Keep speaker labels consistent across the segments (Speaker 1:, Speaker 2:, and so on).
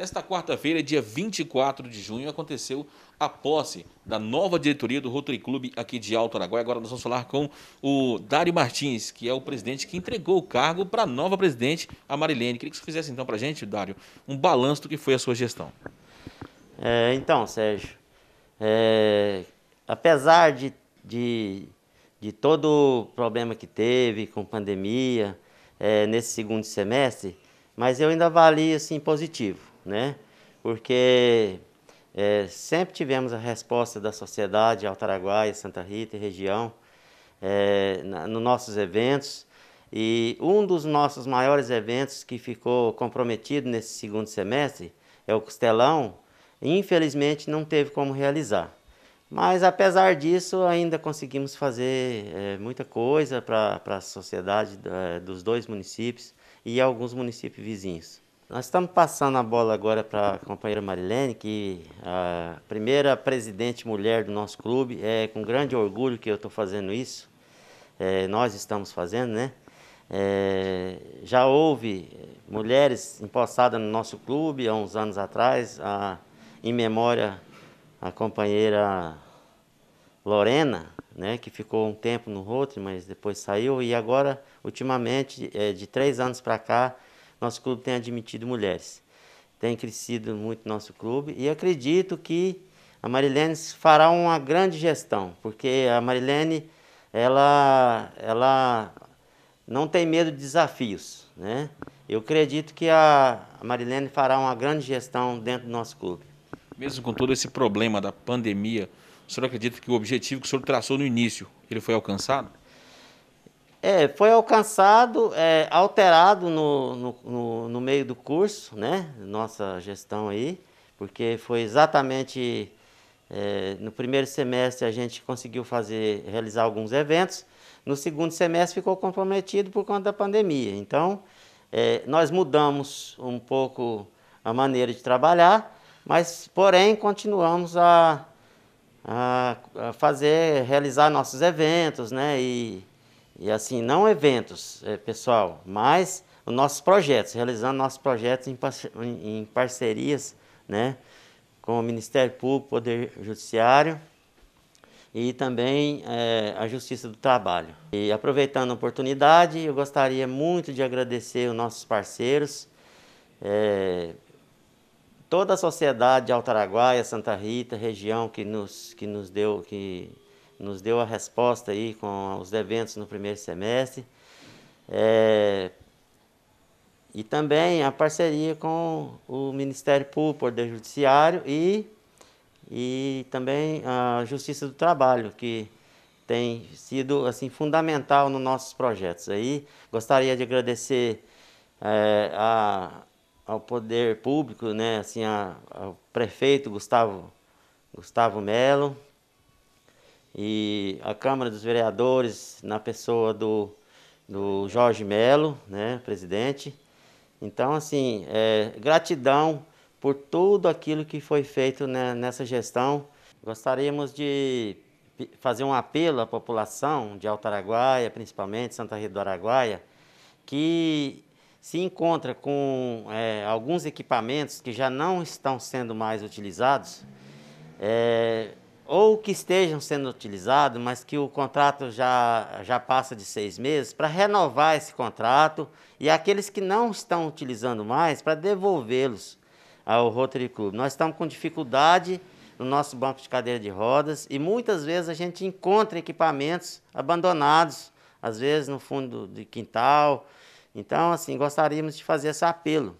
Speaker 1: Nesta quarta-feira, dia 24 de junho, aconteceu a posse da nova diretoria do Rotary Clube aqui de Alto Araguaia. Agora nós vamos falar com o Dário Martins, que é o presidente que entregou o cargo para a nova presidente, a Marilene. Queria que você fizesse então para a gente, Dário, um balanço do que foi a sua gestão.
Speaker 2: É, então, Sérgio, é, apesar de, de, de, todo o problema que teve com pandemia é, nesse segundo semestre, mas eu ainda avalio assim, positivo né? Porque é, sempre tivemos a resposta da sociedade Altaraguaia, Santa Rita e região é, nos nossos eventos. E um dos nossos maiores eventos que ficou comprometido nesse segundo semestre é o Costelão. Infelizmente não teve como realizar. Mas apesar disso, ainda conseguimos fazer é, muita coisa para a sociedade é, dos dois municípios e alguns municípios vizinhos. Nós estamos passando a bola agora para a companheira Marilene, que a primeira presidente mulher do nosso clube. É com grande orgulho que eu estou fazendo isso. É, nós estamos fazendo, né? É, já houve mulheres empossadas no nosso clube há uns anos atrás, a, em memória a companheira Lorena, né, que ficou um tempo no Rotary, mas depois saiu, e agora, ultimamente, é, de três anos para cá, nosso clube tem admitido mulheres. Tem crescido muito nosso clube e acredito que a Marilene fará uma grande gestão, porque a Marilene ela, ela não tem medo de desafios. Né? Eu acredito que a Marilene fará uma grande
Speaker 1: gestão dentro do nosso clube. Mesmo com todo esse problema da pandemia, o senhor acredita que o objetivo que o senhor traçou no início, ele foi alcançado? É, foi
Speaker 2: alcançado, é, alterado no, no, no, no, meio do curso, né? Nossa gestão aí, porque foi exatamente é, no primeiro semestre a gente conseguiu fazer, realizar alguns eventos, no segundo semestre ficou comprometido por conta da pandemia. Então, é, nós mudamos um pouco a maneira de trabalhar, mas, porém, continuamos a, a, a fazer, realizar nossos eventos, né? E, e assim, não eventos, eh, pessoal, mas os nossos projetos, realizando nossos projetos em, parcerias né, com o Ministério Público, Poder Judiciário e também é, a Justiça do Trabalho. E aproveitando a oportunidade, eu gostaria muito de agradecer os nossos parceiros, é, toda a sociedade de Altaraguaia, Santa Rita, região que nos, que nos deu, que nos deu a resposta aí com os eventos no primeiro semestre. É, e também a parceria com o Ministério Público, Poder Judiciário e, e também a Justiça do Trabalho, que tem sido assim fundamental nos nossos projetos. Aí gostaria de agradecer é, a, ao poder público, né, assim, a, ao prefeito Gustavo Gustavo Melo, e a Câmara dos Vereadores, na pessoa do, do Jorge Melo, né, presidente. Então, assim, é, gratidão por tudo aquilo que foi feito né, nessa gestão. Gostaríamos de fazer um apelo à população de Araguaia, principalmente Santa Rita do Araguaia, que se encontra com é, alguns equipamentos que já não estão sendo mais utilizados, é, ou que estejam sendo utilizados, mas que o contrato já, já passa de seis meses, para renovar esse contrato e aqueles que não estão utilizando mais, para devolvê-los ao Rotary Club. Nós estamos com dificuldade no nosso banco de cadeira de rodas e muitas vezes a gente encontra equipamentos abandonados, às vezes no fundo de quintal. Então, assim, gostaríamos de fazer esse apelo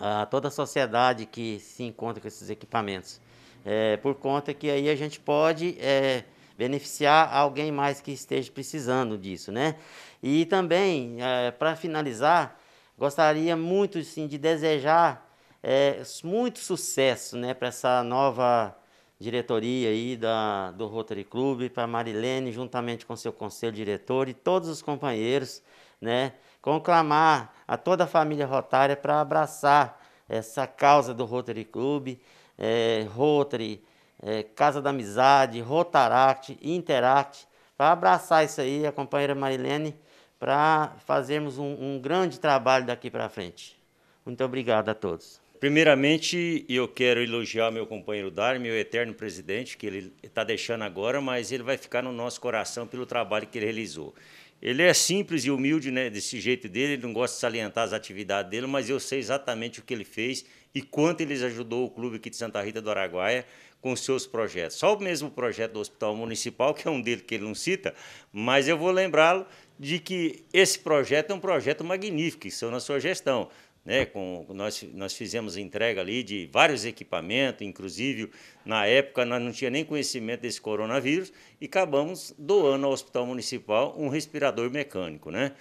Speaker 2: a toda a sociedade que se encontra com esses equipamentos é, por conta que aí a gente pode é, beneficiar alguém mais que esteja precisando disso, né? E também, é, para finalizar, gostaria muito sim, de desejar é, muito sucesso né, para essa nova diretoria aí da, do Rotary Club, para Marilene, juntamente com seu conselho diretor e todos os companheiros, né? Conclamar a toda a família rotária para abraçar essa causa do Rotary Club é, Rotary, é, Casa da Amizade, Rotaract, Interact, para abraçar isso aí, a companheira Marilene, para fazermos um, um grande trabalho daqui para frente.
Speaker 1: Muito obrigado a todos. Primeiramente, eu quero elogiar meu companheiro Dar, meu eterno presidente, que ele está deixando agora, mas ele vai ficar no nosso coração pelo trabalho que ele realizou. Ele é simples e humilde, né, desse jeito dele, ele não gosta de salientar as atividades dele, mas eu sei exatamente o que ele fez e quanto ele ajudou o clube aqui de Santa Rita do Araguaia com seus projetos. Só o mesmo projeto do Hospital Municipal, que é um dele que ele não cita, mas eu vou lembrá-lo de que esse projeto é um projeto magnífico, que saiu é na sua gestão. Né, com, nós, nós fizemos entrega ali de vários equipamentos, inclusive na época nós não tinha nem conhecimento desse coronavírus e acabamos doando ao Hospital Municipal um respirador mecânico, né?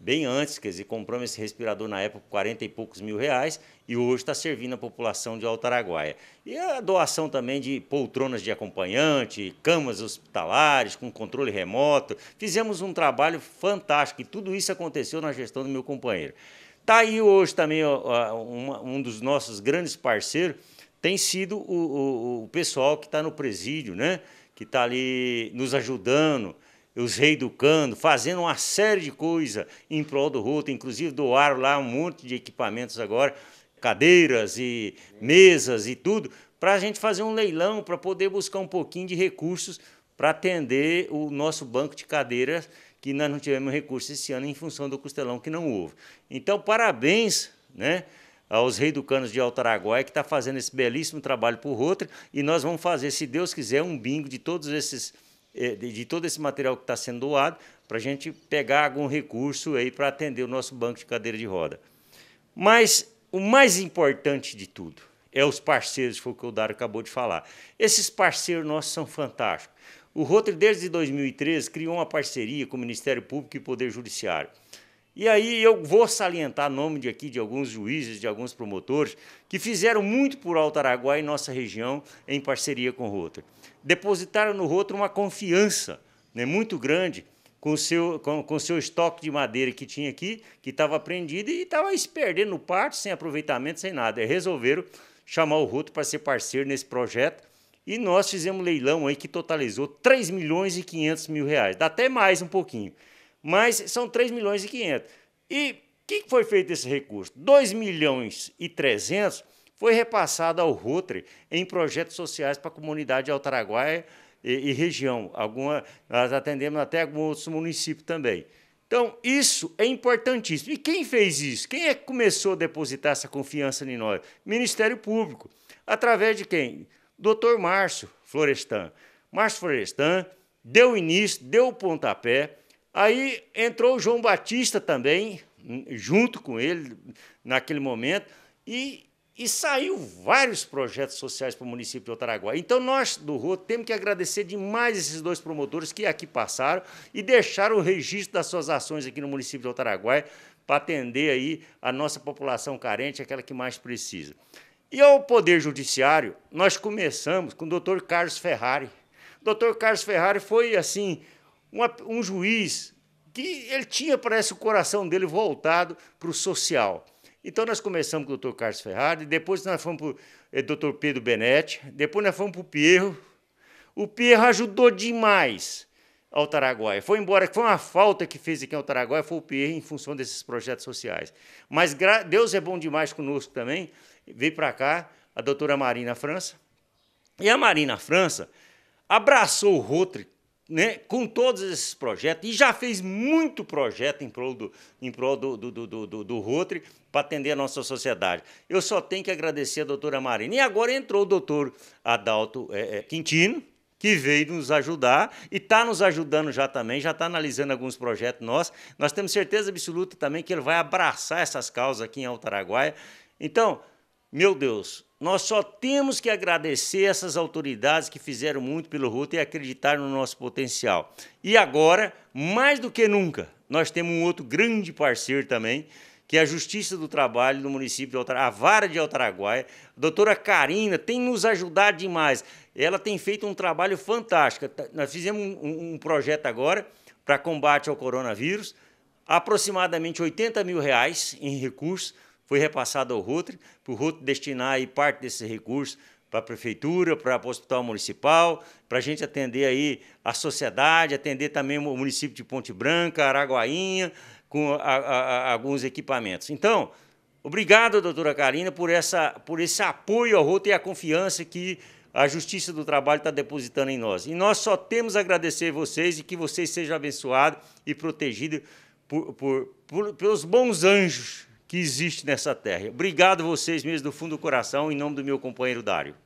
Speaker 1: Bem antes, quer dizer, compramos esse respirador na época por 40 e poucos mil reais e hoje está servindo a população de Altaraguaia. E a doação também de poltronas de acompanhante, camas hospitalares com controle remoto. Fizemos um trabalho fantástico e tudo isso aconteceu na gestão do meu companheiro. Está aí hoje também ó, um dos nossos grandes parceiros, tem sido o, o, o pessoal que está no presídio, né? que está ali nos ajudando, os reeducando, fazendo uma série de coisas em prol do Ruto, inclusive doaram lá um monte de equipamentos agora, cadeiras e mesas e tudo, para a gente fazer um leilão, para poder buscar um pouquinho de recursos para atender o nosso banco de cadeiras que nós não tivemos recurso esse ano em função do costelão que não houve. Então, parabéns, né? aos canos de Alto Araguaia, que está fazendo esse belíssimo trabalho por outro, e nós vamos fazer, se Deus quiser, um bingo de todos esses eh, de todo esse material que está sendo doado, para a gente pegar algum recurso aí para atender o nosso banco de cadeira de roda. Mas o mais importante de tudo é os parceiros, foi o que o Dário acabou de falar. Esses parceiros nossos são fantásticos. O Rotary, desde 2013, criou uma parceria com o Ministério Público e Poder Judiciário. E aí eu vou salientar o nome de aqui de alguns juízes, de alguns promotores, que fizeram muito por Alto Araguaia e nossa região em parceria com o Rotary. Depositaram no Rotary uma confiança né, muito grande com o seu, com, com seu estoque de madeira que tinha aqui, que estava prendido e estava se perdendo no sem aproveitamento, sem nada. E resolveram chamar o Rotary para ser parceiro nesse projeto e nós fizemos um leilão aí que totalizou 3 milhões e 500 mil reais. Dá até mais um pouquinho. Mas são 3 milhões e 500. E o que foi feito esse recurso? 2 milhões e 300 foi repassado ao Rotre em projetos sociais para a comunidade de Altaraguaia e, e região. Alguma, nós atendemos até alguns municípios também. Então, isso é importantíssimo. E quem fez isso? Quem é que começou a depositar essa confiança em nós? Ministério Público. Através de quem? Dr. Márcio Florestan. Márcio Florestan deu início, deu o pontapé. Aí entrou o João Batista também, hum, junto com ele, naquele momento, e, e saiu vários projetos sociais para o município de Otaraguá. Então, nós do Rua temos que agradecer demais esses dois promotores que aqui passaram e deixaram o registro das suas ações aqui no município de Otaraguá para atender aí a nossa população carente, aquela que mais precisa. E ao Poder Judiciário, nós começamos com o doutor Carlos Ferrari. O doutor Carlos Ferrari foi, assim, uma, um juiz que ele tinha, parece, o coração dele voltado para o social. Então nós começamos com o doutor Carlos Ferrari, depois nós fomos para o eh, doutor Pedro Benetti, depois nós fomos para o Pierro. O Pierro ajudou demais ao Taraguai. Foi embora, foi uma falta que fez aqui ao Taraguai, foi o Pierre em função desses projetos sociais. Mas Deus é bom demais conosco também. Veio para cá a doutora Marina França. E a Marina França abraçou o Rotary né, com todos esses projetos e já fez muito projeto em prol do, em prol do, do, do, do, do Rotary para atender a nossa sociedade. Eu só tenho que agradecer a doutora Marina. E agora entrou o doutor Adalto é, é, Quintino, que veio nos ajudar e está nos ajudando já também, já está analisando alguns projetos nossos. Nós temos certeza absoluta também que ele vai abraçar essas causas aqui em Alto Araguaia. Então, meu Deus, nós só temos que agradecer essas autoridades que fizeram muito pelo Ruta e acreditaram no nosso potencial. E agora, mais do que nunca, nós temos um outro grande parceiro também, que é a Justiça do Trabalho do município de Altaraguaia, a Vara de Altaraguaia, a doutora Karina, tem nos ajudado demais. Ela tem feito um trabalho fantástico. Tá, nós fizemos um, um projeto agora para combate ao coronavírus, aproximadamente 80 mil reais em recursos foi repassado ao RUTRE, para o RUTRE destinar aí parte desses recursos para a prefeitura, para o hospital municipal, para a gente atender aí a sociedade, atender também o município de Ponte Branca, Araguainha, com a, a, alguns equipamentos. Então, obrigado, doutora Karina, por, essa, por esse apoio ao Rota e a confiança que a Justiça do Trabalho está depositando em nós. E nós só temos a agradecer a vocês e que vocês sejam abençoados e protegidos por, por, por, pelos bons anjos que existem nessa terra. Obrigado vocês mesmo do fundo do coração, em nome do meu companheiro Dário.